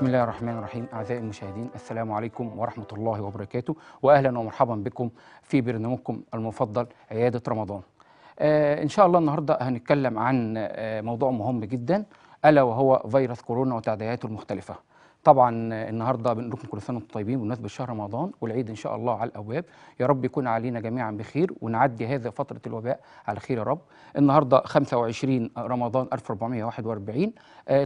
بسم الله الرحمن الرحيم أعزائي المشاهدين السلام عليكم ورحمة الله وبركاته وأهلا ومرحبا بكم في برنامجكم المفضل عيادة رمضان آه إن شاء الله النهاردة هنتكلم عن آه موضوع مهم جدا ألا وهو فيروس كورونا وتعدياته المختلفة طبعا النهارده بنقول لكم كل سنه وانتم طيبين بمناسبه شهر رمضان والعيد ان شاء الله على الابواب يا رب يكون علينا جميعا بخير ونعدي هذا فتره الوباء على خير يا رب النهارده 25 رمضان 1441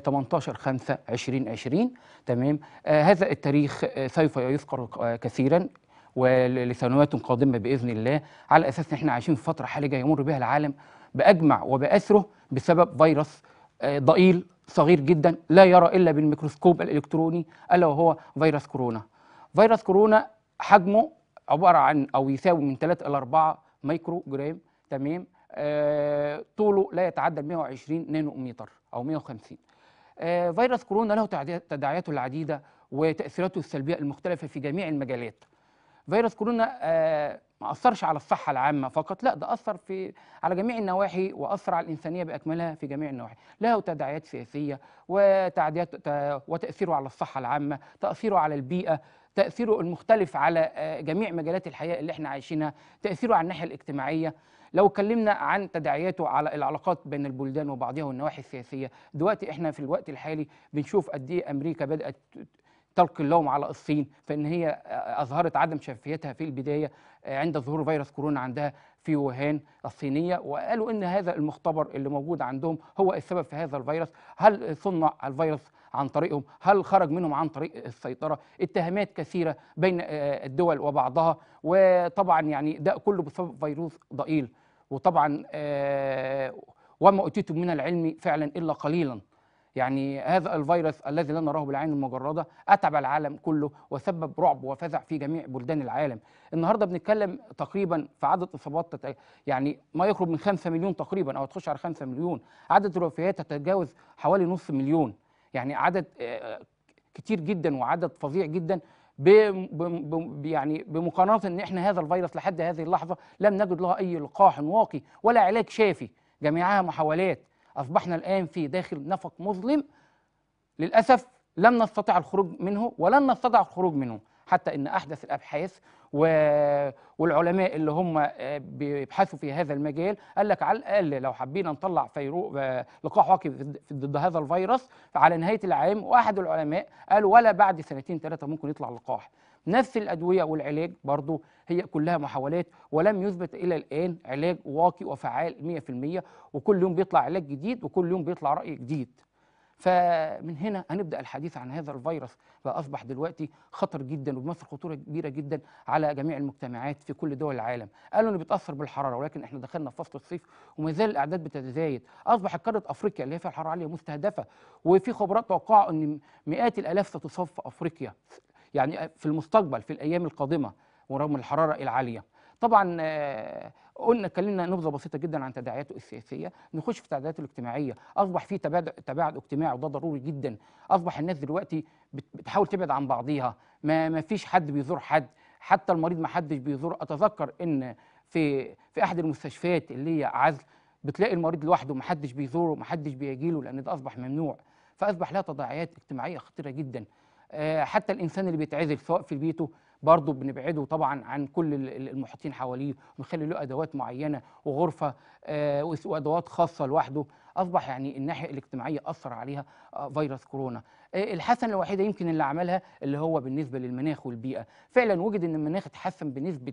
18 5 2020 تمام آه، هذا التاريخ آه، سوف يذكر آه، كثيرا ولسنوات قادمه باذن الله على اساس ان احنا عايشين في فتره حرجه يمر بها العالم باجمع وباسره بسبب فيروس ضئيل صغير جدا لا يرى إلا بالميكروسكوب الإلكتروني ألا وهو فيروس كورونا فيروس كورونا حجمه عبارة عن أو يساوي من 3 إلى 4 مايكرو جرام تمام آه طوله لا يتعدى 120 نانو متر أو 150 آه فيروس كورونا له تداعياته العديدة وتأثيراته السلبية المختلفة في جميع المجالات فيروس كورونا آه، ما اثرش على الصحه العامه فقط لا ده اثر في على جميع النواحي واثر على الانسانيه باكملها في جميع النواحي له تداعيات سياسيه وتعديات وتاثيره على الصحه العامه تاثيره على البيئه تاثيره المختلف على آه، جميع مجالات الحياه اللي احنا عايشينها تاثيره على الناحيه الاجتماعيه لو اتكلمنا عن تداعياته على العلاقات بين البلدان وبعضها والنواحي السياسيه دلوقتي احنا في الوقت الحالي بنشوف قد ايه امريكا بدات تلقي اللوم على الصين فإن هي أظهرت عدم شفافيتها في البداية عند ظهور فيروس كورونا عندها في ووهان الصينية وقالوا إن هذا المختبر اللي موجود عندهم هو السبب في هذا الفيروس هل صنع الفيروس عن طريقهم هل خرج منهم عن طريق السيطرة اتهامات كثيرة بين الدول وبعضها وطبعا يعني ده كله بسبب فيروس ضئيل وطبعا وما أوتيتم من العلم فعلا إلا قليلا يعني هذا الفيروس الذي لا نراه بالعين المجرده اتعب العالم كله وسبب رعب وفزع في جميع بلدان العالم النهارده بنتكلم تقريبا في عدد اصابات يعني ما يقرب من 5 مليون تقريبا او تخش على 5 مليون عدد الوفيات تتجاوز حوالي نص مليون يعني عدد آه، كتير جدا وعدد فظيع جدا يعني بمقارنه ان احنا هذا الفيروس لحد هذه اللحظه لم نجد له اي لقاح واقي ولا علاج شافي جميعها محاولات أصبحنا الآن في داخل نفق مظلم للأسف لم نستطع الخروج منه ولن نستطع الخروج منه حتى ان احدث الابحاث والعلماء اللي هم آه، بيبحثوا في هذا المجال قال لك على الاقل لو حبينا نطلع فيرو آه، لقاح واقي ضد هذا الفيروس على نهايه العام واحد العلماء قال ولا بعد سنتين ثلاثه ممكن يطلع لقاح نفس الأدوية والعلاج برضو هي كلها محاولات ولم يثبت إلى الآن علاج واقي وفعال 100% وكل يوم بيطلع علاج جديد وكل يوم بيطلع رأي جديد فمن هنا هنبدا الحديث عن هذا الفيروس بقى اصبح دلوقتي خطر جدا وبيمثل خطوره كبيره جدا على جميع المجتمعات في كل دول العالم قالوا انه بيتاثر بالحراره ولكن احنا دخلنا في فصل الصيف وما زال الاعداد بتتزايد اصبحت قاره افريقيا اللي هي فيها الحراره عاليه مستهدفه وفي خبرات توقعوا ان مئات الالاف ستصاب في افريقيا يعني في المستقبل في الايام القادمه ورغم الحراره العاليه طبعا آه، قلنا اتكلمنا نبذه بسيطه جدا عن تداعياته السياسيه نخش في تداعياته الاجتماعيه اصبح في تباعد تباعد اجتماعي وده ضروري جدا اصبح الناس دلوقتي بتحاول تبعد عن بعضيها ما ما فيش حد بيزور حد حتى المريض ما حدش بيزور اتذكر ان في في احد المستشفيات اللي هي عزل بتلاقي المريض لوحده ما حدش بيزوره ما حدش بيجي له لان ده اصبح ممنوع فاصبح لها تداعيات اجتماعيه خطيره جدا آه، حتى الانسان اللي بيتعزل سواء في بيته برضه بنبعده طبعا عن كل المحيطين حواليه ونخلي له ادوات معينه وغرفه آه، وادوات خاصه لوحده اصبح يعني الناحيه الاجتماعيه اثر عليها آه، فيروس كورونا الحسنه الوحيده يمكن اللي عملها اللي هو بالنسبه للمناخ والبيئه فعلا وجد ان المناخ اتحسن بنسبه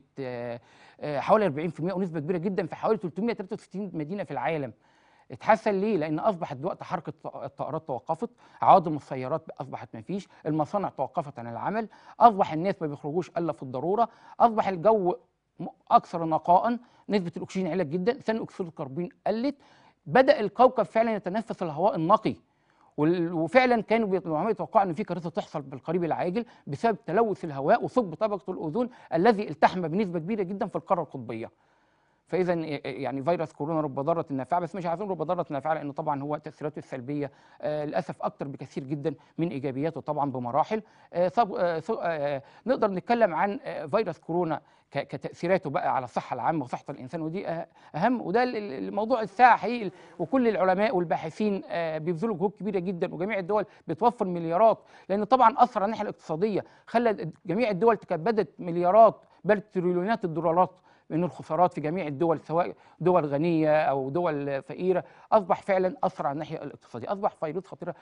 حوالي 40% ونسبه كبيره جدا في حوالي 363 مدينه في العالم اتحسن ليه؟ لان اصبحت دلوقتي حركه الطائرات توقفت، عوادم السيارات اصبحت ما فيش، المصانع توقفت عن العمل، اصبح الناس ما بيخرجوش الا في الضروره، اصبح الجو اكثر نقاء، نسبه الاكسجين عاليه جدا، ثاني اكسيد الكربون قلت، بدا الكوكب فعلا يتنفس الهواء النقي. وفعلا كانوا بيتوقعوا يتوقعوا ان في كارثه تحصل بالقريب العاجل بسبب تلوث الهواء وثقب طبقه الاوزون الذي التحم بنسبه كبيره جدا في القاره القطبيه. فاذا يعني فيروس كورونا رب ضاره نافعه بس مش عارفين رب ضاره نافعه لانه طبعا هو تاثيراته السلبيه آه، للاسف اكتر بكثير جدا من ايجابياته طبعا بمراحل آه، آه، نقدر نتكلم عن فيروس كورونا كتاثيراته بقى على الصحه العامه وصحه الانسان ودي اهم وده الموضوع الساعه حقيقي وكل العلماء والباحثين بيبذلوا جهود كبيره جدا وجميع الدول بتوفر مليارات لان طبعا اثر على الناحيه الاقتصاديه خلى جميع الدول تكبدت مليارات بل تريليونات الدولارات بأن الخسارات في جميع الدول سواء دول غنية أو دول فقيرة أصبح فعلا أثر على الناحية الاقتصادية أصبح فيروس خطيرة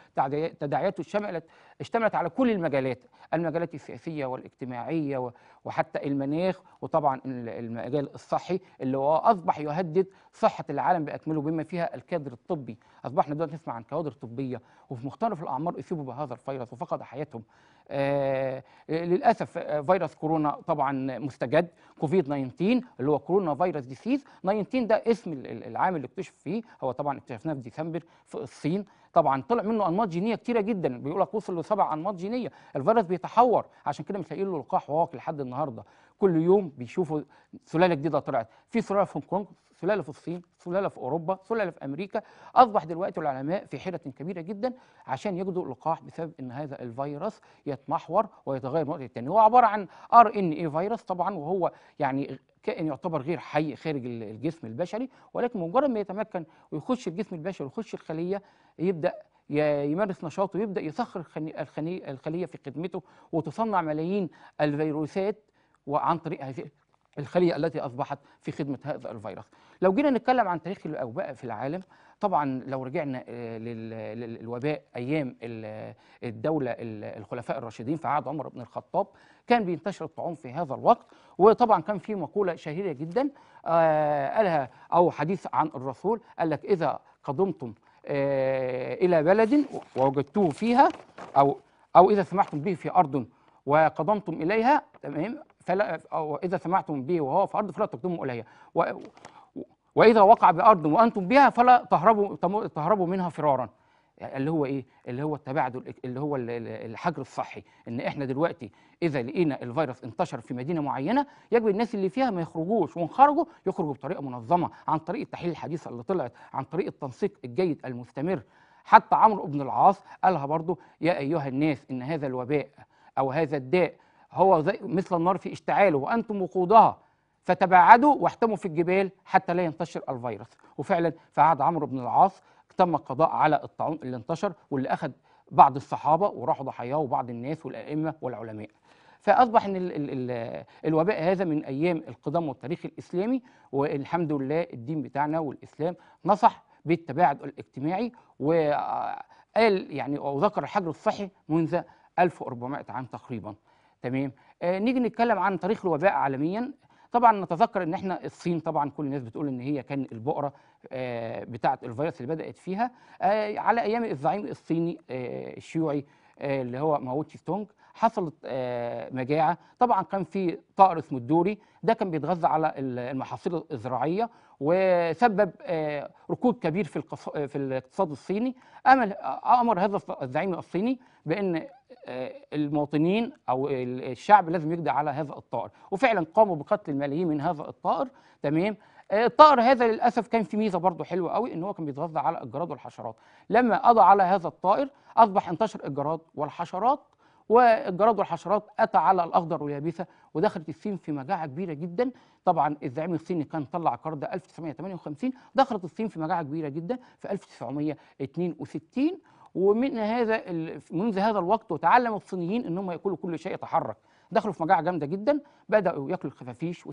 تداعياته اشتملت اشتملت على كل المجالات المجالات السياسية والاجتماعية وحتى المناخ وطبعا المجال الصحي اللي هو اصبح يهدد صحه العالم باكمله بما فيها الكادر الطبي اصبحنا دلوقتي نسمع عن كوادر طبيه وفي مختلف الاعمار اصيبوا بهذا الفيروس وفقد حياتهم آه للاسف آه، فيروس كورونا طبعا مستجد كوفيد 19 اللي هو كورونا فيروس ديسيز 19 ده اسم العام اللي اكتشف فيه هو طبعا اكتشفناه في ديسمبر في الصين طبعا طلع منه انماط جينيه كتيره جدا بيقول لك وصل لسبع انماط جينيه الفيروس بيتحور عشان كده مش لاقيين له لقاح واقي لحد النهارده كل يوم بيشوفوا سلاله جديده طلعت في سلاله في هونج كونج سلاله في الصين سلاله في اوروبا سلاله في امريكا اصبح دلوقتي العلماء في حيره كبيره جدا عشان يجدوا لقاح بسبب ان هذا الفيروس يتمحور ويتغير من وقت للتاني هو عباره عن ار ان اي فيروس طبعا وهو يعني كائن يعتبر غير حي خارج الجسم البشري ولكن مجرد ما يتمكن ويخش الجسم البشري ويخش الخليه يبدا يمارس نشاطه ويبدا يسخر الخليه في خدمته وتصنع ملايين الفيروسات وعن طريق هذه الخليه التي اصبحت في خدمه هذا الفيروس لو جينا نتكلم عن تاريخ الاوباء في العالم طبعا لو رجعنا آه، للوباء ايام الدوله الخلفاء الراشدين في عهد عمر بن الخطاب كان بينتشر الطاعون في هذا الوقت وطبعا كان في مقوله شهيره جدا آه، قالها او حديث عن الرسول قال لك اذا قدمتم آه، الى بلد ووجدتوه فيها او او اذا سمحتم به في ارض وقدمتم اليها تمام فلا او اذا سمعتم به وهو في ارض فلا تقدموا اليها واذا وقع بارض وانتم بها فلا تهربوا تهربوا منها فرارا اللي هو ايه اللي هو التباعد اللي هو الحجر الصحي ان احنا دلوقتي اذا لقينا الفيروس انتشر في مدينه معينه يجب الناس اللي فيها ما يخرجوش وان خرجوا يخرجوا بطريقه منظمه عن طريق التحليل الحديث اللي طلعت عن طريق التنسيق الجيد المستمر حتى عمرو بن العاص قالها برضو يا ايها الناس ان هذا الوباء او هذا الداء هو زي مثل النار في اشتعاله وانتم وقودها فتباعدوا واحتموا في الجبال حتى لا ينتشر الفيروس وفعلا في عهد عمرو بن العاص تم القضاء على الطاعون اللي انتشر واللي اخذ بعض الصحابه وراحوا ضحاياه وبعض الناس والائمه والعلماء فاصبح ان الوباء هذا من ايام القدم والتاريخ الاسلامي والحمد لله الدين بتاعنا والاسلام نصح بالتباعد الاجتماعي وقال يعني وذكر الحجر الصحي منذ 1400 عام تقريبا تمام آه نيجي نتكلم عن تاريخ الوباء عالميا طبعا نتذكر ان احنا الصين طبعا كل الناس بتقول ان هي كان البؤره آه، بتاعه الفيروس اللي بدات فيها آه، على ايام الزعيم الصيني آه، الشيوعي اللي هو ماو تشي تونج حصلت مجاعه طبعا كان في طائر اسمه الدوري ده كان بيتغذى على المحاصيل الزراعيه وسبب آه، ركود كبير في في الاقتصاد الصيني امل آه، امر هذا الزعيم الصيني بان آه، المواطنين او الشعب لازم يقضي على هذا الطائر وفعلا قاموا بقتل الملايين من هذا الطائر تمام الطائر هذا للاسف كان في ميزه برضه حلوه قوي ان هو كان بيتغذى على الجراد والحشرات لما قضى على هذا الطائر اصبح انتشر الجراد والحشرات والجراد والحشرات أتى على الأخضر واليابسة ودخلت الصين في مجاعة كبيرة جدا طبعا الزعيم الصيني كان طلع قرار ده 1958 دخلت الصين في مجاعة كبيرة جدا في 1962 ومن هذا منذ هذا الوقت وتعلم الصينيين ان هم ياكلوا كل شيء يتحرك دخلوا في مجاعه جامده جدا بداوا ياكلوا الخفافيش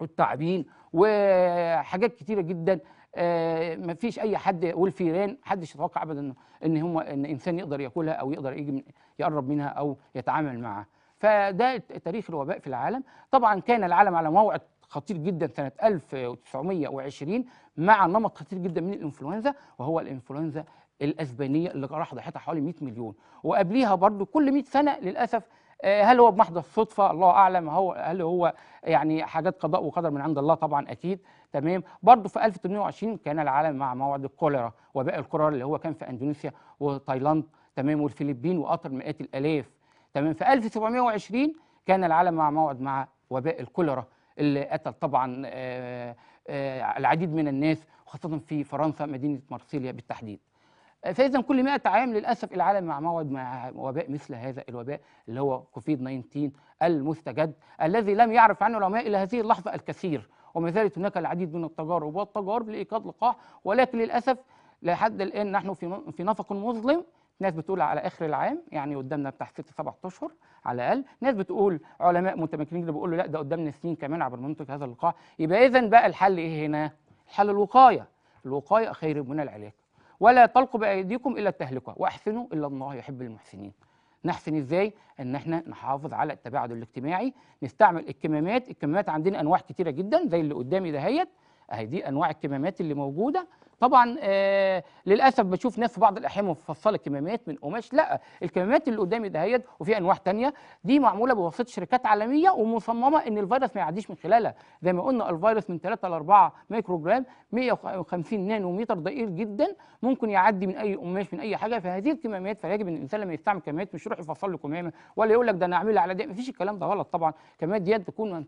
والتعابين وحاجات كتيره جدا آه، ما فيش اي حد والفيران حدش يتوقع ابدا ان هم ان انسان يقدر ياكلها او يقدر يجي من يقرب منها أو يتعامل معها فده تاريخ الوباء في العالم طبعا كان العالم على موعد خطير جدا سنة 1920 مع نمط خطير جدا من الإنفلونزا وهو الإنفلونزا الأسبانية اللي راح ضحيتها حوالي 100 مليون وقبليها برضو كل 100 سنة للأسف آه، هل هو بمحض الصدفة الله أعلم هو هل هو يعني حاجات قضاء وقدر من عند الله طبعا أكيد تمام برضه في 1820 كان العالم مع موعد الكوليرا وباء الكوليرا اللي هو كان في أندونيسيا وتايلاند تمام والفلبين وقطر مئات الآلاف تمام في 1720 كان العالم مع موعد مع وباء الكوليرا اللي قتل طبعا آآ آه، آآ آه، العديد من الناس خاصة في فرنسا مدينة مارسيليا بالتحديد فإذا كل 100 عام للأسف العالم مع موعد مع وباء مثل هذا الوباء اللي هو كوفيد 19 المستجد الذي لم يعرف عنه العلماء إلى هذه اللحظة الكثير وما زالت هناك العديد من التجارب والتجارب لإيقاد لقاح ولكن للأسف لحد الآن نحن في في نفق مظلم ناس بتقول على اخر العام يعني قدامنا بتاع ست سبع اشهر على الاقل ناس بتقول علماء متمكنين اللي بيقولوا لا ده قدامنا سنين كمان عبر منطق هذا اللقاح يبقى اذا بقى الحل ايه هنا الحل الوقايه الوقايه خير من العلاج ولا تلقوا بايديكم الا التهلكه واحسنوا الا الله يحب المحسنين نحسن ازاي ان احنا نحافظ على التباعد الاجتماعي نستعمل الكمامات الكمامات عندنا انواع كتيره جدا زي اللي قدامي دهيت اهي دي انواع الكمامات اللي موجوده طبعا آه للاسف بشوف ناس في بعض الاحيان مفصله الكمامات من قماش لا الكمامات اللي قدامي دهيت وفي انواع تانية دي معموله بواسطه شركات عالميه ومصممه ان الفيروس ما يعديش من خلالها زي ما قلنا الفيروس من 3 ل 4 مايكرو جرام 150 نانومتر ضئيل جدا ممكن يعدي من اي قماش من اي حاجه فهذه الكمامات فيجب ان الانسان لما يستعمل كمامات مش يروح يفصل له كمامه ولا يقول لك ده انا اعملها على ده مفيش الكلام ده غلط طبعا الكمامات ديت تكون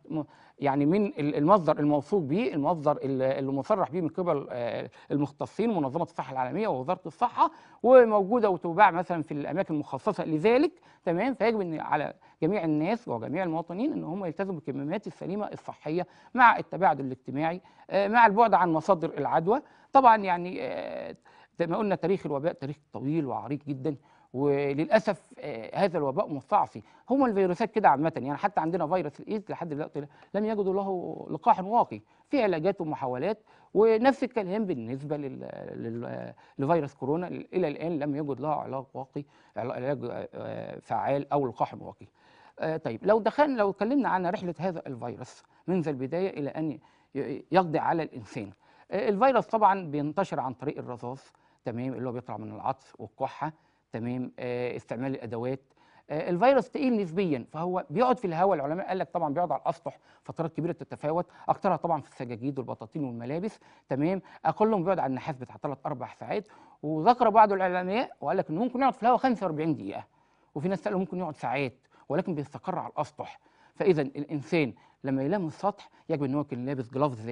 يعني من المصدر الموثوق به المصدر اللي مصرح به من قبل آه، المختصين منظمه الصحه العالميه ووزاره الصحه وموجوده وتباع مثلا في الاماكن المخصصه لذلك تمام فيجب ان على جميع الناس وجميع المواطنين ان هم يلتزموا بالكمامات السليمه الصحيه مع التباعد الاجتماعي آه، مع البعد عن مصادر العدوى طبعا يعني آه، زي ما قلنا تاريخ الوباء تاريخ طويل وعريض جدا وللاسف آه، هذا الوباء مستعصي هم الفيروسات كده عامه يعني حتى عندنا فيروس الايدز لحد دلوقتي لم يجدوا له لقاح واقي في علاجات ومحاولات ونفس الكلام بالنسبه لفيروس كورونا الى الان لم يوجد لها علاج واقي علاج آه، فعال او لقاح واقي آه، طيب لو دخلنا لو اتكلمنا عن رحله هذا الفيروس منذ البدايه الى ان يقضي على الانسان آه، الفيروس طبعا بينتشر عن طريق الرذاذ تمام اللي هو بيطلع من العطس والكحه تمام استعمال الادوات آه، الفيروس تقيل نسبيا فهو بيقعد في الهواء العلماء قال لك طبعا بيقعد على الاسطح فترات كبيره تتفاوت اكثرها طبعا في السجاجيد والبطاطين والملابس تمام اقلهم بيقعد على النحاس بتاع ثلاث اربع ساعات وذكر بعض العلماء وقال لك انه ممكن يقعد في الهواء 45 دقيقه وفي ناس قالوا ممكن يقعد ساعات ولكن بيستقر على الاسطح فاذا الانسان لما يلام السطح يجب ان هو يكون لابس جلافز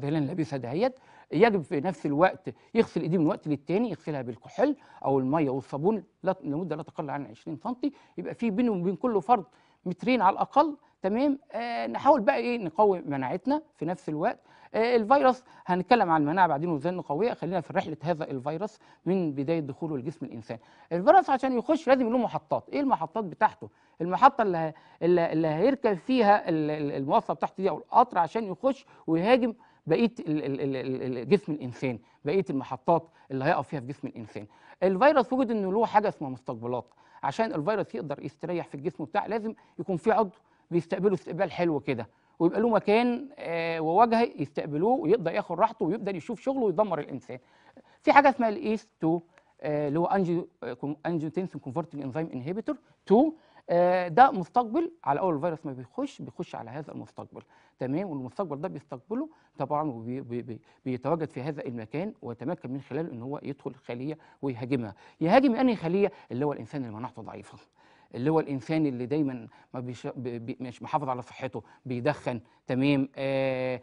فيلن لابسه دهيت يجب في نفس الوقت يغسل ايديه من وقت للتاني يغسلها بالكحول او الميه والصابون لمده لا تقل عن 20 سم يبقى في بينه وبين كل فرد مترين على الاقل تمام آه نحاول بقى ايه نقوي مناعتنا في نفس الوقت آه الفيروس هنتكلم عن المناعه بعدين وازاي نقويها خلينا في رحله هذا الفيروس من بدايه دخوله لجسم الانسان الفيروس عشان يخش لازم له محطات ايه المحطات بتاعته المحطه اللي, اللي هيركب فيها المواصله بتاعته دي او القطر عشان يخش ويهاجم بقيه جسم الانسان بقيه المحطات اللي هيقف فيها في جسم الانسان الفيروس وجد انه له حاجه اسمها مستقبلات عشان الفيروس يقدر يستريح في الجسم بتاعه لازم يكون في عضو بيستقبله استقبال حلو كده ويبقى له مكان آه، ووجه يستقبلوه ويقدر ياخد راحته ويبدا يشوف شغله ويدمر الانسان في حاجه اسمها الايس آه، 2 اللي هو انجيوتنسين كونفرتنج انزيم انهبيتور 2 آه، ده مستقبل على اول الفيروس ما بيخش بيخش على هذا المستقبل تمام والمستقبل ده بيستقبله طبعا وبيتواجد في هذا المكان ويتمكن من خلاله ان هو يدخل الخليه ويهاجمها يهاجم انهي خليه اللي هو الانسان اللي مناعته ضعيفه اللي هو الانسان اللي دايما ما بيش بي مش محافظ على صحته بيدخن تمام آه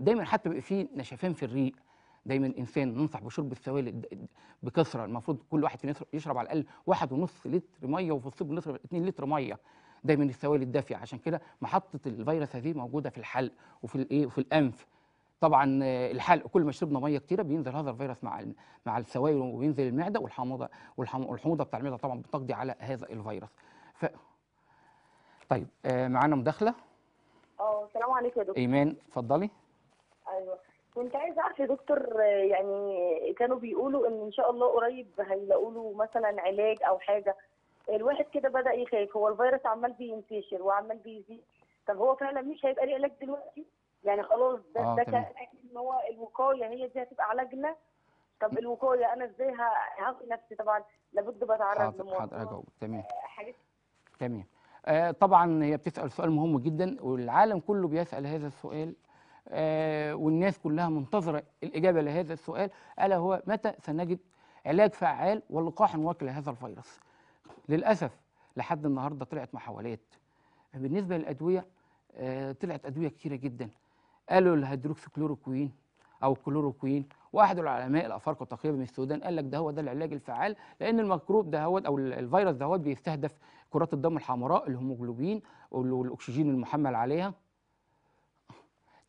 دايما حتى بيبقى فيه نشفان في الريق دايما انسان ننصح بشرب السوائل بكثره المفروض كل واحد فينا يشرب على الاقل واحد ونص لتر ميه وفي الصيف نشرب 2 لتر ميه دايما السوائل الدافئه عشان كده محطه الفيروس هذه موجوده في الحلق وفي الايه وفي الانف طبعا الحلق كل ما شربنا ميه كتيره بينزل هذا الفيروس مع مع السوائل وينزل المعده والحموضه والحموضه بتاع المعده طبعا بتقضي على هذا الفيروس ف طيب آه، معانا مداخله اه السلام عليكم يا دكتور ايمان اتفضلي كنت عايزه اعرف يا دكتور يعني كانوا بيقولوا ان ان شاء الله قريب هيلاقوا له مثلا علاج او حاجه الواحد كده بدا يخاف هو الفيروس عمال بينتشر وعمال بيزيد طب هو فعلا مش هيبقى ليه علاج دلوقتي يعني خلاص ده آه ده كان ان هو الوقايه هي دي هتبقى علاجنا طب الوقايه انا ازاي هعافي نفسي طبعا لابد بتعرض لمواقف تمام آه، حاجات تمام تمام آه، طبعا هي بتسال سؤال مهم جدا والعالم كله بيسال هذا السؤال آه، والناس كلها منتظرة الإجابة لهذا السؤال ألا هو متى سنجد علاج فعال ولقاح واقي لهذا الفيروس للأسف لحد النهاردة طلعت محاولات بالنسبة للأدوية آه، طلعت أدوية كثيرة جدا قالوا الهيدروكسيكلوروكوين أو الكلوروكوين واحد العلماء الافارقه تقريبا من السودان قال لك ده هو ده العلاج الفعال لان الميكروب ده هو او الفيروس ده هو بيستهدف كرات الدم الحمراء الهيموجلوبين والاكسجين المحمل عليها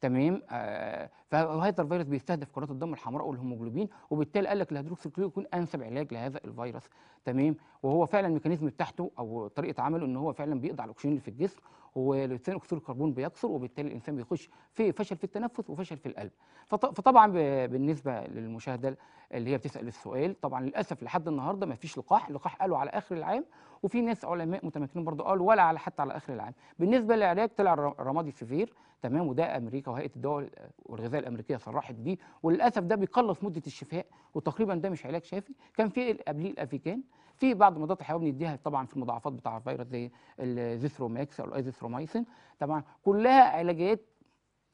تمام آه الفيروس بيستهدف كرات الدم الحمراء والهيموجلوبين وبالتالي قال لك الهيدروكسيكلين يكون انسب علاج لهذا الفيروس تمام وهو فعلا الميكانيزم بتاعته او طريقه عمله ان هو فعلا بيقضي على الاكسجين اللي في الجسم وثاني اكسيد الكربون بيكثر وبالتالي الانسان بيخش في فشل في التنفس وفشل في القلب فطبعا بالنسبه للمشاهده اللي هي بتسال السؤال طبعا للاسف لحد النهارده ما فيش لقاح اللقاح قالوا على اخر العام وفي ناس علماء متمكنين برضه قالوا ولا على حتى على اخر العام بالنسبه للعلاج طلع الرمادي سيفير تمام وده امريكا وهيئه الدول والغذاء الامريكيه صرحت بيه وللاسف ده بيقلص مده الشفاء وتقريبا ده مش علاج شافي كان في قبليه الافيكان في بعض مضادات الحيويه بنديها طبعا في المضاعفات بتاع الفيروس زي الزيثروماكس او الايزيثرومايسين طبعا كلها علاجات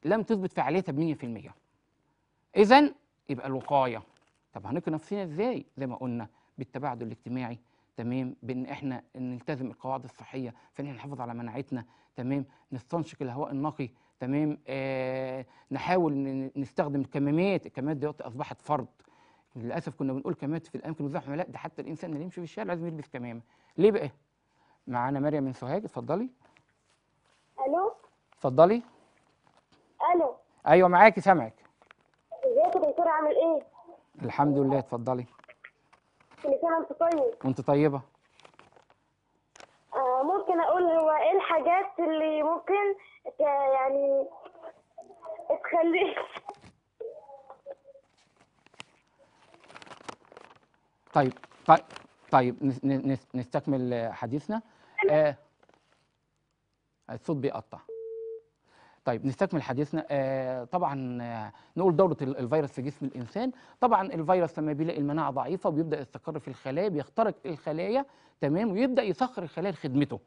لم تثبت فعاليتها ب 100% اذا يبقى الوقايه طب هنقي نفسنا ازاي زي ما قلنا بالتباعد الاجتماعي تمام بان احنا نلتزم القواعد الصحيه في ان احنا نحافظ على مناعتنا تمام نستنشق الهواء النقي تمام آه نحاول نستخدم الكمامات الكمامات دلوقتي اصبحت فرض للاسف كنا بنقول كمامات في الاماكن الزحمه لا ده حتى الانسان اللي يمشي في الشارع لازم يلبس كمامه ليه بقى معانا مريم من سوهاج اتفضلي الو اتفضلي الو ايوه معاكي سامعك ازيك يا دكتور عامل ايه الحمد لله اتفضلي طيب وانت طيبه آه ممكن اقول هو ايه الحاجات اللي ممكن يعني تخليك طيب طيب طيب نستكمل حديثنا آه الصوت بيقطع طيب نستكمل حديثنا آه طبعا آه، نقول دوره الفيروس في جسم الانسان طبعا الفيروس لما بيلاقي المناعه ضعيفه وبيبدا يستقر في الخلايا بيخترق الخلايا تمام ويبدا يسخر الخلايا لخدمته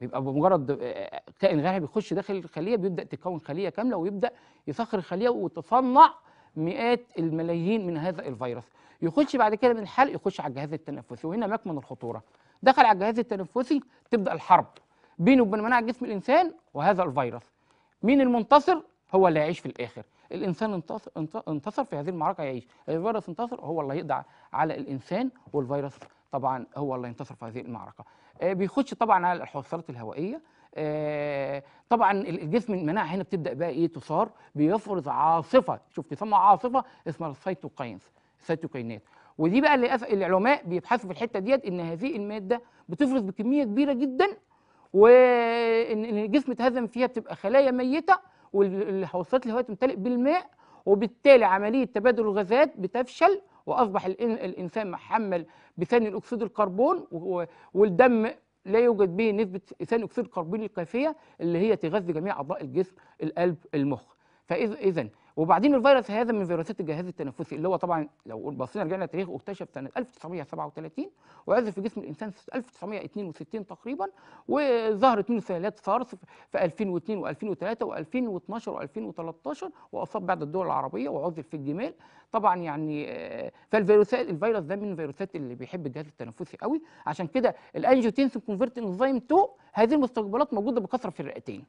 بيبقى بمجرد آه، كائن غيرها بيخش داخل الخليه بيبدا تكون خليه كامله ويبدا يسخر الخليه وتصنع مئات الملايين من هذا الفيروس يخش بعد كده من الحلق يخش على الجهاز التنفسي وهنا مكمن الخطوره دخل على الجهاز التنفسي تبدا الحرب بينه وبين مناعه جسم الانسان وهذا الفيروس مين المنتصر هو اللي هيعيش في الاخر الانسان انتصر انتصر في هذه المعركه يعيش الفيروس انتصر هو اللي هيقضي على الانسان والفيروس طبعا هو اللي ينتصر في هذه المعركه آه، بيخش طبعا على الحوصلات الهوائيه آه، طبعا الجسم المناعه هنا بتبدا بقى ايه تصار بيفرز عاصفه شوف تسمى عاصفه اسمها السيتوكاينز السيتوكاينات ودي بقى للاسف العلماء بيبحثوا في الحته ديت ان هذه الماده بتفرز بكميه كبيره جدا وان الجسم اتهزم فيها بتبقى خلايا ميته والحوصلات الهواء تمتلئ بالماء وبالتالي عمليه تبادل الغازات بتفشل واصبح الانسان محمل بثاني اكسيد الكربون والدم لا يوجد به نسبه ثاني اكسيد الكربون الكافيه اللي هي تغذي جميع اعضاء الجسم القلب المخ فاذا وبعدين الفيروس هذا من فيروسات الجهاز التنفسي اللي هو طبعا لو بصينا رجعنا تاريخ اكتشف سنه 1937 وعزف في جسم الانسان في 1962 تقريبا وظهرت منه سلالات سارس في 2002 و2003 و2012 و2013 واصاب بعض الدول العربيه وعزف في الجمال طبعا يعني آه، فالفيروسات الفيروس ده من الفيروسات اللي بيحب الجهاز التنفسي قوي عشان كده الانجيوتنسين كونفرت انزيم 2 هذه المستقبلات موجوده بكثره في الرئتين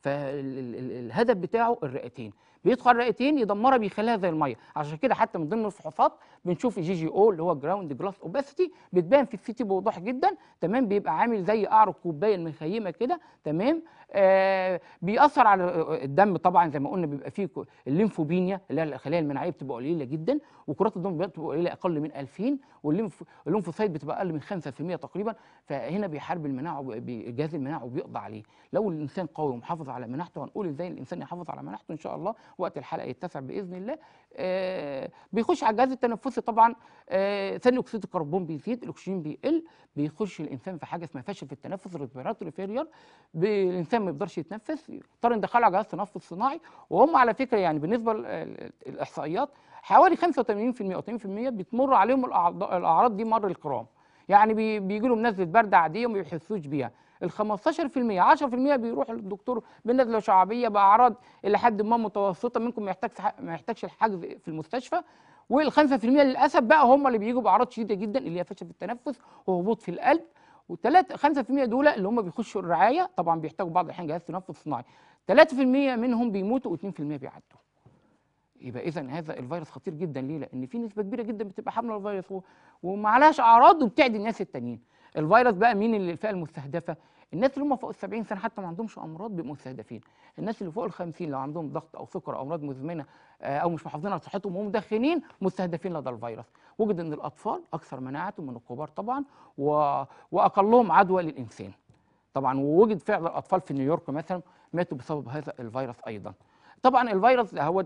فالهدف بتاعه الرئتين بيدخل رئتين يدمرها بيخليها زي الميه عشان كده حتى من ضمن الفحوصات بنشوف الجي جي او اللي هو جراوند جلاس اوباسيتي بتبان في السيتي بوضوح جدا تمام بيبقى عامل زي قعر الكوبايه المخيمه كده تمام آه بيأثر على الدم طبعا زي ما قلنا بيبقى فيه الليمفوبينيا اللي هي الخلايا المناعيه بتبقى قليله جدا وكرات الدم بتبقى قليله اقل من 2000 والليمفوسايت بتبقى اقل من 5% تقريبا فهنا بيحارب المناعه جهاز المناعه وبيقضى عليه لو الانسان قوي ومحافظ على مناعته هنقول ازاي الانسان يحافظ على مناعته ان شاء الله وقت الحلقه يتسع باذن الله آه، بيخش على الجهاز التنفسي طبعا آه، ثاني اكسيد الكربون بيزيد الاكسجين بيقل بيخش الانسان في حاجه اسمها فشل في التنفس ريسبيراتوري فيلير الانسان ما يقدرش يتنفس يضطر يدخله على جهاز تنفس صناعي وهم على فكره يعني بالنسبه للاحصائيات حوالي 85% او 80% بتمر عليهم الاعراض دي مر الكرام يعني بيجي لهم نزله برد عاديه وما بيحسوش بيها ال 15% 10% بيروح للدكتور بنزله شعبيه باعراض الى حد ما متوسطه منكم ما ما يحتاجش الحجز في المستشفى وال 5% للاسف بقى هم اللي بيجوا باعراض شديده جدا اللي هي فشل في التنفس وهبوط في القلب و 5% دول اللي هم بيخشوا الرعايه طبعا بيحتاجوا بعض الاحيان جهاز تنفس صناعي 3% منهم بيموتوا و2% بيعدوا يبقى اذا هذا الفيروس خطير جدا ليه؟ لان في نسبه كبيره جدا بتبقى حامله الفيروس وما عليهاش اعراض وبتعدي الناس التانيين الفيروس بقى مين اللي الفئه المستهدفه الناس اللي هم فوق ال 70 سنه حتى ما عندهمش امراض بيبقوا مستهدفين الناس اللي فوق ال 50 لو عندهم ضغط او سكر او امراض مزمنه آه، او مش محافظين على صحتهم ومدخنين مستهدفين لدى الفيروس وجد ان الاطفال اكثر مناعه من الكبار طبعا و... واقلهم عدوى للانسان طبعا ووجد فعلا اطفال في نيويورك مثلا ماتوا بسبب هذا الفيروس ايضا طبعا الفيروس هو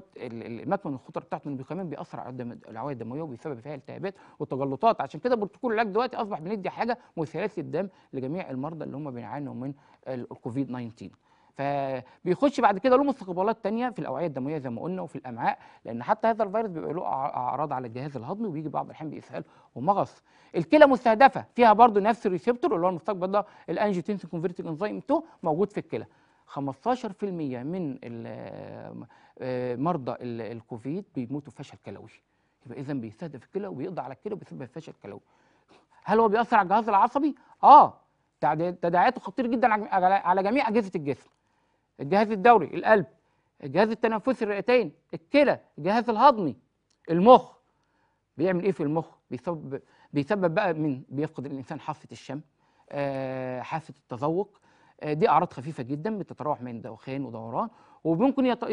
مكمن الخطر بتاعته انه كمان بيأثر على الاوعيه الدمويه وبيسبب فيها التهابات وتجلطات عشان كده بروتوكول العلاج دلوقتي اصبح بندي حاجه مثلث للدم لجميع المرضى اللي هم بيعانوا من الكوفيد 19 فبيخش بعد كده له مستقبلات تانية في الاوعيه الدمويه زي ما قلنا وفي الامعاء لان حتى هذا الفيروس بيبقى له اعراض على الجهاز الهضمي وبيجي بعض الاحيان باسهال ومغص الكلى مستهدفه فيها برضو نفس الريسبتور اللي هو المستقبل ده الانجيوتنسين كونفرتنج انزيم 2 موجود في الكلى 15% من آه، مرضى الكوفيد بيموتوا فشل كلوي يبقى اذا بيستهدف الكلى وبيقضي على الكلى وبيسبب فشل كلوي هل هو بيأثر على الجهاز العصبي؟ اه تداعياته خطيره جدا على جميع اجهزه الجسم الجهاز الدوري القلب الجهاز التنفسي الرئتين الكلى الجهاز الهضمي المخ بيعمل ايه في المخ بيسبب بيسبب بقى من بيفقد الانسان حاسه الشم آه حاسه التذوق آه، دي اعراض خفيفه جدا بتتراوح من دوخان ودوران وممكن يط...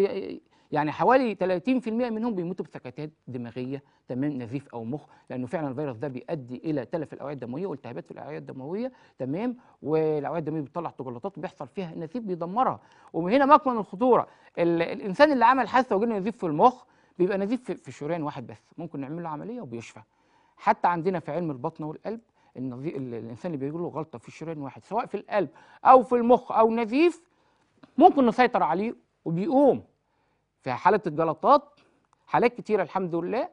يعني حوالي 30% منهم بيموتوا بسكتات دماغيه تمام نزيف او مخ لانه فعلا الفيروس ده بيؤدي الى تلف الاوعيه الدمويه والتهابات في الاوعيه الدمويه تمام والاوعيه الدمويه بتطلع تجلطات بيحصل فيها نزيف بيدمرها وهنا مكمن الخطوره ال... الانسان اللي عمل حادثه وجاله نزيف في المخ بيبقى نزيف في شريان واحد بس ممكن نعمل له عمليه وبيشفى حتى عندنا في علم البطن والقلب النظيف الانسان اللي بيجي له غلطه في شريان واحد سواء في القلب او في المخ او نزيف ممكن نسيطر عليه وبيقوم في حاله الجلطات حالات كتيره الحمد لله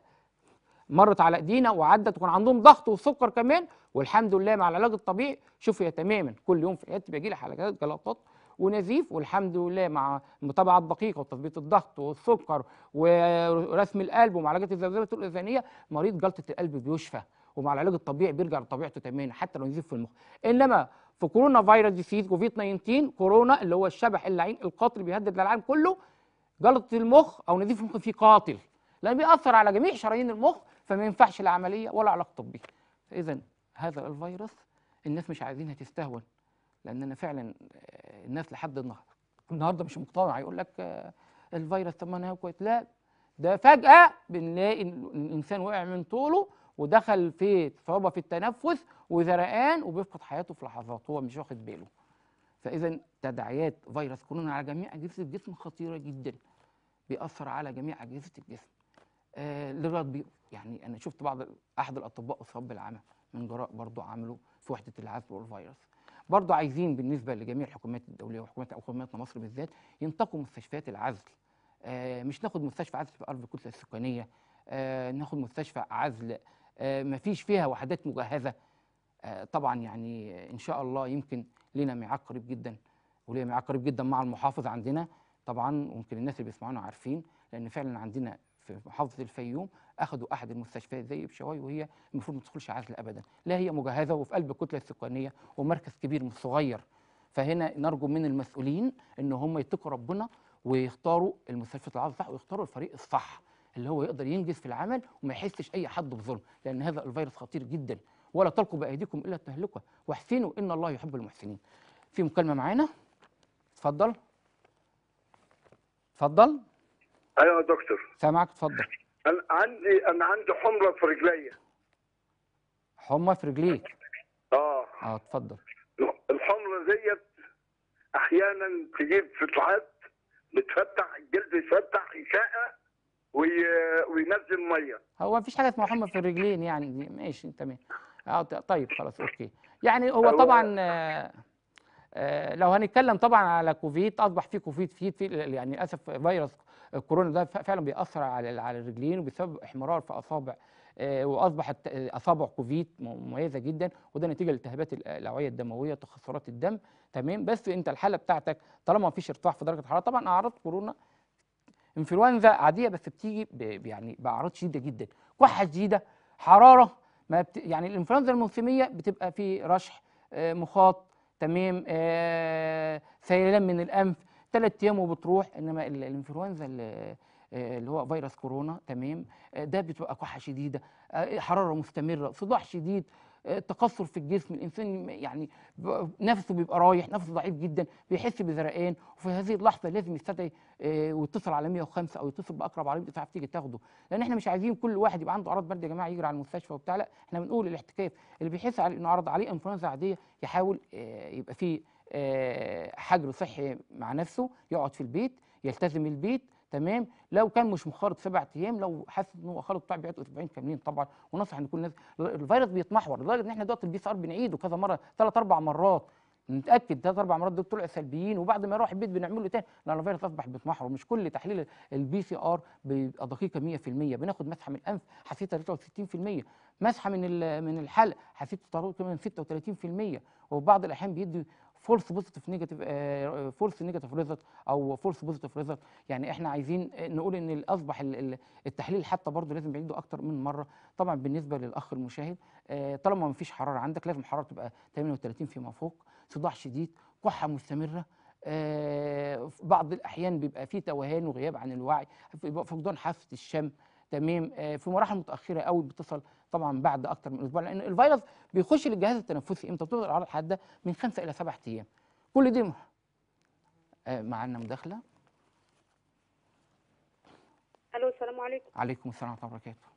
مرت على ايدينا وعدت وكان عندهم ضغط وسكر كمان والحمد لله مع العلاج الطبيعي شوفي تماما كل يوم في حياتي بيجي لي حالات جلطات ونزيف والحمد لله مع المتابعه الدقيقه وتثبيت الضغط والسكر ورسم القلب ومعالجه الذبذبه الاذانيه مريض جلطه القلب بيشفى ومع العلاج الطبيعي بيرجع لطبيعته تماما حتى لو نزيف في المخ انما في كورونا فيروس ديسيز كوفيد 19 كورونا اللي هو الشبح اللعين القاتل بيهدد للعالم كله جلطه المخ او نزيف المخ فيه قاتل لان بيأثر على جميع شرايين المخ فما ينفعش العمليه ولا علاج طبي فاذا هذا الفيروس الناس مش عايزينها تستهون لان انا فعلا آه، الناس لحد النهارده النهارده مش مقتنع يقول لك آه، الفيروس طب ما انا كويس لا ده فجاه بنلاقي الانسان وقع من طوله ودخل في صعوبه في التنفس وزرقان وبيفقد حياته في لحظات هو مش واخد باله فاذا تداعيات فيروس كورونا على جميع اجهزه الجسم خطيره جدا بيأثر على جميع اجهزه الجسم آه بي يعني انا شفت بعض احد الاطباء اصاب بالعمى من جراء برضه عمله في وحده العزل والفيروس برضه عايزين بالنسبه لجميع الحكومات الدوليه وحكومات او حكومات مصر بالذات ينتقوا مستشفيات العزل آه مش ناخد مستشفى عزل في ارض الكتله السكانيه آه ناخد مستشفى عزل آه، ما فيش فيها وحدات مجهزه آه، طبعا يعني ان شاء الله يمكن لنا ميعاد قريب جدا وليه ميعاد قريب جدا مع المحافظ عندنا طبعا ويمكن الناس اللي بيسمعونا عارفين لان فعلا عندنا في محافظه الفيوم اخذوا احد المستشفيات زي بشواي وهي المفروض ما تدخلش عزل ابدا لا هي مجهزه وفي قلب الكتله السكانيه ومركز كبير مش صغير فهنا نرجو من المسؤولين ان هم يتقوا ربنا ويختاروا المستشفى العزل صح ويختاروا الفريق الصح اللي هو يقدر ينجز في العمل وما يحسش اي حد بظلم لان هذا الفيروس خطير جدا ولا تلقوا بايديكم الا التهلكه واحسنوا ان الله يحب المحسنين في مكالمه معانا اتفضل اتفضل ايوه يا دكتور سامعك اتفضل انا عندي انا عندي حمره في رجليا حمى في رجليك اه اه اتفضل الحمره ديت احيانا تجيب في بتفتح الجلد يفتح يشقق وينزل ميه هو مفيش حاجه اسمها حمى في الرجلين يعني ماشي تمام اه طيب خلاص اوكي يعني هو طبعا آه، آه، لو هنتكلم طبعا على كوفيد اصبح في كوفيد في, في يعني للاسف فيروس الكورونا ده فعلا بيأثر على على الرجلين وبيسبب احمرار في اصابع آه، واصبحت اصابع كوفيد مميزه جدا وده نتيجه لالتهابات الاوعيه الدمويه تخثرات الدم تمام بس انت الحاله بتاعتك طالما مفيش ارتفاع في درجه الحراره طبعا اعراض كورونا انفلونزا عاديه بس بتيجي يعني باعراض شديده جدا كحه شديده حراره ما بت يعني الانفلونزا الموسميه بتبقى في رشح آه، مخاط تمام آه، سيلان من الانف ثلاث ايام وبتروح انما الانفلونزا آه، اللي هو فيروس كورونا تمام ده بتبقى كحه شديده حراره مستمره صداع شديد تقصر في الجسم الانسان يعني نفسه بيبقى رايح نفسه ضعيف جدا بيحس بزرقان وفي هذه اللحظه لازم يستدعي آه، ويتصل على 105 او يتصل باقرب عربيه اسعاف تيجي تاخده لان احنا مش عايزين كل واحد يبقى عنده اعراض برد يا جماعه يجري على المستشفى وبتاع لا احنا بنقول الاحتكاك اللي بيحس على انه عرض عليه انفلونزا عاديه يحاول آه، يبقى فيه آه، حجر صحي مع نفسه يقعد في البيت يلتزم البيت تمام لو كان مش منخرط سبع ايام لو حاسس ان هو خرط بتاع بيقعد اسبوعين كاملين طبعا ونصح ان كل الناس الفيروس بيتمحور لدرجه ان احنا دلوقتي البي سي ار بنعيده كذا مره ثلاث اربع مرات نتاكد ثلاث اربع مرات دول طلعوا سلبيين وبعد ما يروح البيت بنعمل له تاني لان الفيروس اصبح بيتمحور مش كل تحليل البي سي ار بيبقى دقيقه 100% بناخد مسحه من الانف حسيتها 63% مسحه من من الحلق حسيتها 36% وبعض الاحيان بيدي فولس بوزيتيف نيجاتيف فولس نيجاتيف ريزلت او فولس بوزيتيف ريزلت يعني احنا عايزين نقول ان اصبح التحليل حتى برضه لازم يعيده اكتر من مره طبعا بالنسبه للاخ المشاهد آه، طالما ما فيش حراره عندك لازم الحراره تبقى 38 فيما فوق صداع شديد كحه مستمره آه، بعض الاحيان بيبقى فيه توهان وغياب عن الوعي فقدان حاسه الشم تمام آه، في مراحل متاخره قوي بتصل طبعا بعد اكتر من اسبوع لان الفيروس بيخش للجهاز التنفسي امتى بتفضل الاعراض الحاده من خمسه الى سبعة ايام كل دي آه، معانا مداخله الو السلام عليكم عليكم السلام ورحمه الله وبركاته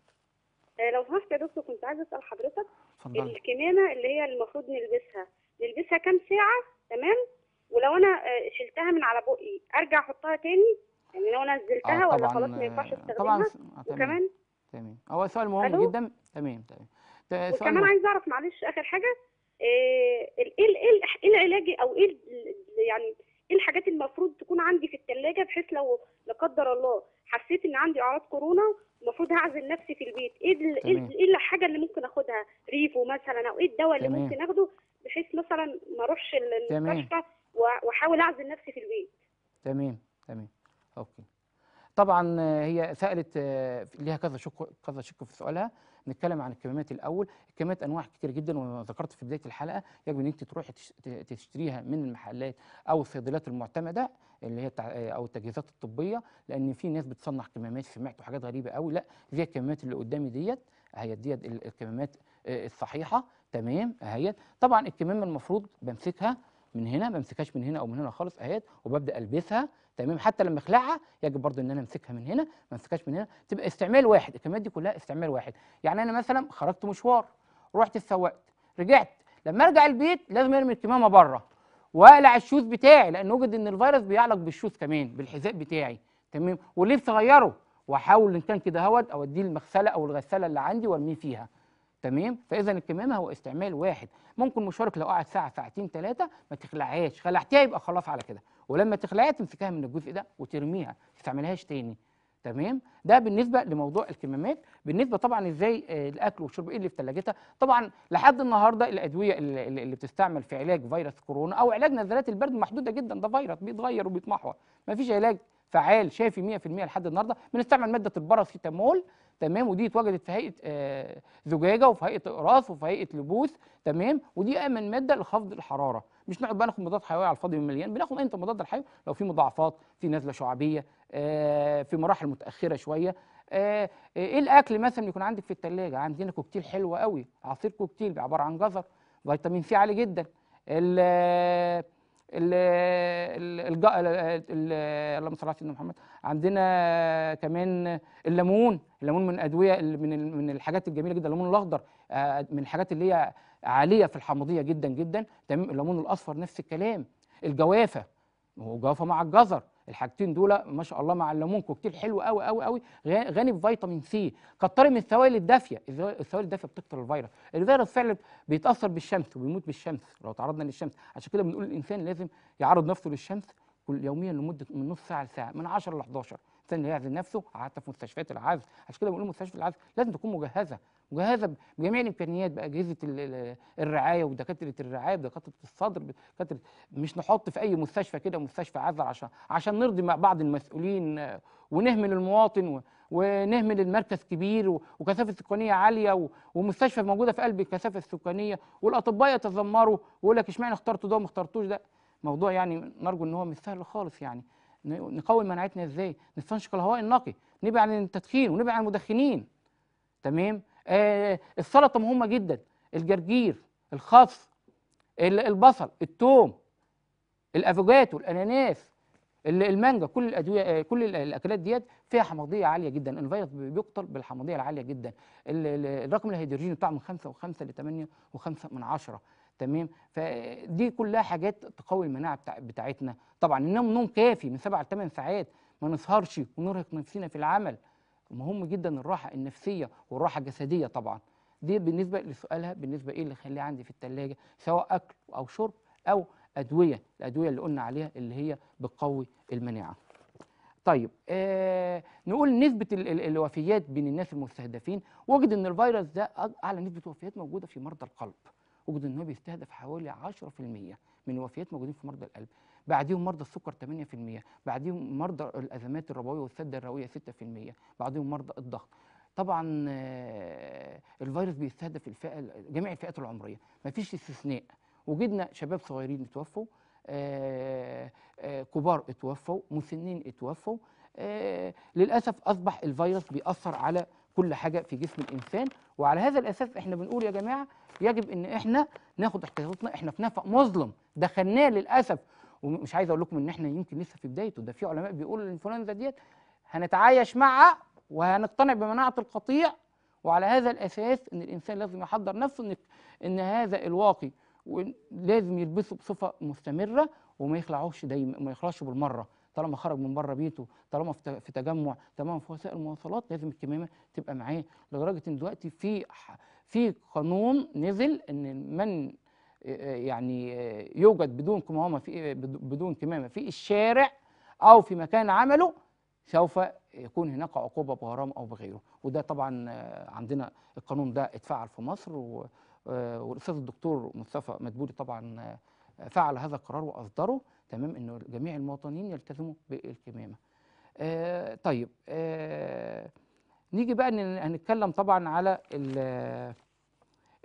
آه، لو سمحت يا دكتور كنت عايزه اسال حضرتك فضل. الكمامه اللي هي المفروض نلبسها نلبسها كام ساعه تمام ولو انا شلتها من على بقي ارجع احطها تاني ان انا نزلتها آه ولا خلاص ما آه، ينفعش استخدمها طبعا آه، وكمان تمام هو سؤال مهم جدا تمام تمام وكمان عايز اعرف معلش اخر حاجه آه، إيه, إيه, ايه العلاج او ايه يعني ايه الحاجات المفروض تكون عندي في الثلاجه بحيث لو لا قدر الله حسيت ان عندي اعراض كورونا المفروض هعزل نفسي في البيت ايه إيه, ايه الحاجه اللي ممكن اخدها ريفو مثلا او ايه الدواء اللي ممكن اخده بحيث مثلا ما اروحش المستشفى واحاول اعزل نفسي في البيت تمام تمام اوكي طبعا آه، هي سالت آه، ليها كذا شق كذا شق في سؤالها نتكلم عن الكمامات الاول الكمامات انواع كتير جدا وذكرت في بدايه الحلقه يجب ان انت تروحي تشتريها من المحلات او الصيدليات المعتمده اللي هي آه، او التجهيزات الطبيه لان في ناس بتصنع كمامات سمعت حاجات غريبه قوي لا دي الكمامات اللي قدامي ديت هي ديت الكمامات الصحيحه تمام اهيت طبعا الكمامه المفروض بمسكها من هنا ما بمسكهاش من هنا او من هنا خالص اهيت وببدا البسها تمام حتى لما اخلعها يجب برضو ان انا امسكها من هنا ما امسكهاش من هنا تبقى استعمال واحد الكميات دي كلها استعمال واحد يعني انا مثلا خرجت مشوار رحت اتسوقت رجعت لما ارجع البيت لازم ارمي الكمامه بره واقلع الشوز بتاعي لان وجد ان الفيروس بيعلق بالشوز كمان بالحذاء بتاعي تمام واللبس اغيره واحاول ان كان كده هود اوديه المغسله او الغساله اللي عندي وارميه فيها تمام فاذا الكمامه هو استعمال واحد ممكن مشارك لو قعد ساعه ساعتين ثلاثه ما تخلعهاش خلعتها يبقى خلاص على كده ولما تخلعيها تمسكها من الجزء ده وترميها ما تستعملهاش تاني تمام ده بالنسبه لموضوع الكمامات بالنسبه طبعا ازاي آه، الاكل والشرب ايه اللي في ثلاجتها طبعا لحد النهارده الادويه اللي بتستعمل في علاج فيروس كورونا او علاج نزلات البرد محدوده جدا ده فيروس بيتغير وبيتمحور ما فيش علاج فعال شافي 100% لحد النهارده بنستعمل ماده الباراسيتامول تمام ودي اتوجدت في هيئه آه، زجاجه وفي هيئه اقراص وفي هيئه لبوس تمام ودي امن ماده لخفض الحراره مش نقعد بقى ناخد مضادات حيويه على الفاضي بالمليان بناخد امتى المضاد الحيوي لو في مضاعفات في نزله شعبيه آه، في مراحل متاخره شويه آه، آه، ايه الاكل مثلا يكون عندك في الثلاجه عندنا كوكتيل حلو قوي عصير كوكتيل عباره عن جزر فيتامين سي عالي جدا اللهم صل على سيدنا محمد عندنا كمان الليمون الليمون من الادويه من من الحاجات الجميله جدا الليمون الاخضر آه، من الحاجات اللي هي عاليه في الحموضيه جدا جدا تمام الليمون الاصفر نفس الكلام الجوافه هو جوافه مع الجزر الحاجتين دول ما شاء الله معلمون كوكتيل حلو قوي قوي قوي غني بفيتامين سي كتري من السوائل الدافيه السوائل الدافيه بتكتر الفيروس الفيروس فعلا بيتاثر بالشمس وبيموت بالشمس لو تعرضنا للشمس عشان كده بنقول الانسان لازم يعرض نفسه للشمس كل يوميا لمده من نص ساعه لساعه من 10 ل 11 الانسان يعزل نفسه حتى في مستشفيات العزل عشان كده بنقول مستشفى العزل لازم تكون مجهزه وهذا بجميع الامكانيات باجهزه الرعايه ودكاتره الرعايه ودكاتره الصدر بدكاتره مش نحط في اي مستشفى كده مستشفى عذر عشان عشان نرضي مع بعض المسؤولين ونهمل المواطن ونهمل المركز كبير وكثافه سكانيه عاليه ومستشفى موجوده في قلب الكثافه السكانيه والاطباء يتذمروا ويقول لك اشمعنى اخترتوا ده وما اخترتوش ده موضوع يعني نرجو ان هو مش سهل خالص يعني نقوي مناعتنا ازاي نستنشق الهواء النقي نبعد عن التدخين ونبعد عن المدخنين تمام آه، السلطه مهمه جدا الجرجير الخس البصل الثوم الافوكاتو الاناناس المانجا كل الادويه آه، كل الاكلات ديت فيها حمضيه عاليه جدا الفيروس بيقتل بالحمضيه العاليه جدا الرقم الهيدروجيني بتاعه من 5 و5 ل و5 من 10 تمام فدي كلها حاجات تقوي المناعه بتاع بتاعتنا طبعا النوم نوم كافي من 7 ل 8 ساعات ما نسهرش ونرهق نفسنا في العمل مهم جدا الراحه النفسيه والراحه الجسديه طبعا دي بالنسبه لسؤالها بالنسبه ايه اللي خليه عندي في الثلاجه سواء اكل او شرب او ادويه الادويه اللي قلنا عليها اللي هي بتقوي المناعه طيب آه نقول نسبة الـ الـ الوفيات بين الناس المستهدفين وجد ان الفيروس ده اعلى نسبة وفيات موجودة في مرضى القلب وجد ان هو بيستهدف حوالي 10% من الوفيات موجودين في مرضى القلب بعديهم مرضى السكر 8% بعديهم مرضى الازمات الربويه والسده الرئوي 6% بعديهم مرضى الضغط طبعا آه، الفيروس بيستهدف الفئه جميع الفئات العمريه مفيش استثناء وجدنا شباب صغيرين اتوفوا آآ آه، آآ آه، كبار اتوفوا مسنين اتوفوا للاسف اصبح الفيروس بيأثر على كل حاجه في جسم الانسان وعلى هذا الاساس احنا بنقول يا جماعه يجب ان احنا ناخد احتياطاتنا احنا في نفق مظلم دخلناه للاسف ومش عايز اقول لكم ان احنا يمكن لسه في بدايته ده في علماء بيقولوا الانفلونزا ديت هنتعايش معها وهنقتنع بمناعه القطيع وعلى هذا الاساس ان الانسان لازم يحضر نفسه ان ان هذا الواقي لازم يلبسه بصفه مستمره وما يخلعوش دايما ما يخلعش بالمره طالما خرج من بره بيته طالما في تجمع تمام في وسائل المواصلات لازم الكمامه تبقى معاه لدرجه ان دلوقتي في في قانون نزل ان من يعني يوجد بدون كمامه في بدون كمامه في الشارع او في مكان عمله سوف يكون هناك عقوبه بغرام او بغيره وده طبعا عندنا القانون ده اتفعل في مصر آه، والاستاذ الدكتور مصطفى مدبولي طبعا فعل هذا القرار واصدره تمام انه جميع المواطنين يلتزموا بالكمامه آه، طيب آه، نيجي بقى هنتكلم طبعا على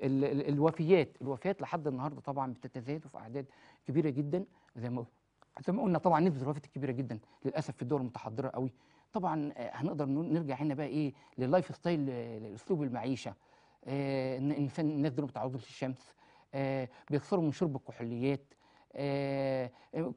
ال ال الوفيات الوفيات لحد النهارده طبعا بتتزايد في اعداد كبيره جدا زي ما زي ما قلنا طبعا نسبه الوفيات كبيره جدا للاسف في الدول المتحضره قوي طبعا آه، هنقدر نرجع هنا بقى ايه لللايف ستايل اسلوب المعيشه آه الانسان الناس دول متعرضه للشمس آه بيكثروا من شرب الكحوليات آه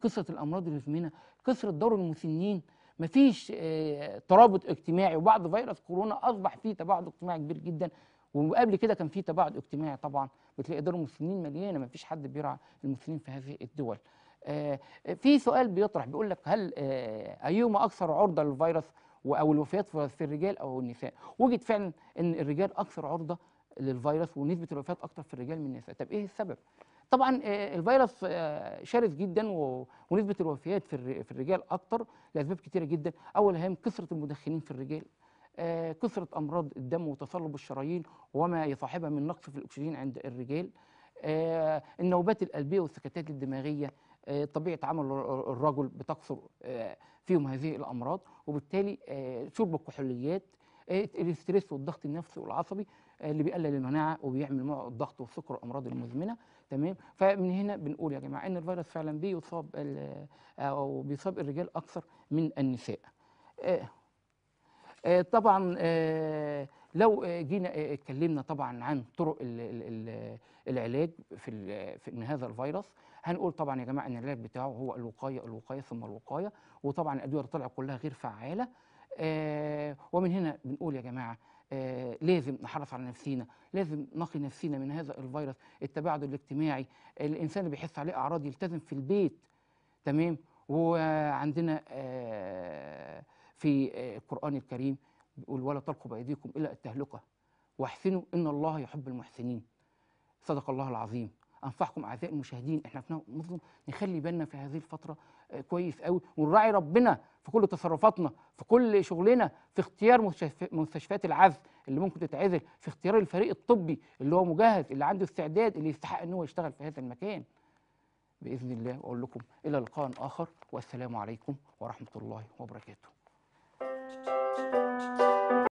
كثره الامراض المزمنه كثره دور المسنين مفيش آه، ترابط اجتماعي وبعد فيروس كورونا اصبح فيه تباعد اجتماعي كبير جدا وقبل كده كان في تباعد اجتماعي طبعا بتلاقي دور المسنين مليانه ما فيش حد بيرعى المسنين في هذه الدول آه، في سؤال بيطرح بيقول لك هل آه، ايهما اكثر عرضه للفيروس او الوفيات في الرجال او النساء وجد فعلا ان الرجال اكثر عرضه للفيروس ونسبه الوفيات اكثر في الرجال من النساء طب ايه السبب طبعا آه، الفيروس شرس جدا ونسبه الوفيات في الرجال اكتر لاسباب كتيره جدا اول اهم كثره المدخنين في الرجال آه، كثرة أمراض الدم وتصلب الشرايين وما يصاحبها من نقص في الأكسجين عند الرجال آه، النوبات القلبية والسكتات الدماغية آه، طبيعة عمل الرجل بتكثر فيهم هذه الأمراض وبالتالي شرب الكحوليات الاسترس والضغط النفسي والعصبي اللي بيقلل المناعه وبيعمل معه الضغط والسكر والامراض المزمنه تمام فمن هنا بنقول يا جماعه ان الفيروس فعلا بيصاب او بيصاب الرجال اكثر من النساء آه، طبعا آه، لو آه، جينا اتكلمنا طبعا عن طرق العلاج في من هذا الفيروس هنقول طبعا يا جماعه ان العلاج بتاعه هو الوقايه الوقايه ثم الوقايه وطبعا الادويه اللي طلعت كلها غير فعاله ومن هنا بنقول يا جماعه لازم نحرص على نفسينا لازم نقي نفسينا من هذا الفيروس التباعد الاجتماعي الانسان اللي بيحس عليه اعراض يلتزم في البيت تمام وعندنا آه في آه، القرآن الكريم بيقول ولا تلقوا بأيديكم إلى التهلكة واحسنوا إن الله يحب المحسنين صدق الله العظيم أنصحكم أعزائي المشاهدين إحنا في نظلم نخلي بالنا في هذه الفترة آه، كويس قوي ونراعي ربنا في كل تصرفاتنا في كل شغلنا في اختيار مستشفيات العزل اللي ممكن تتعزل في اختيار الفريق الطبي اللي هو مجهز اللي عنده استعداد اللي يستحق ان هو يشتغل في هذا المكان باذن الله واقول لكم الى لقاء اخر والسلام عليكم ورحمه الله وبركاته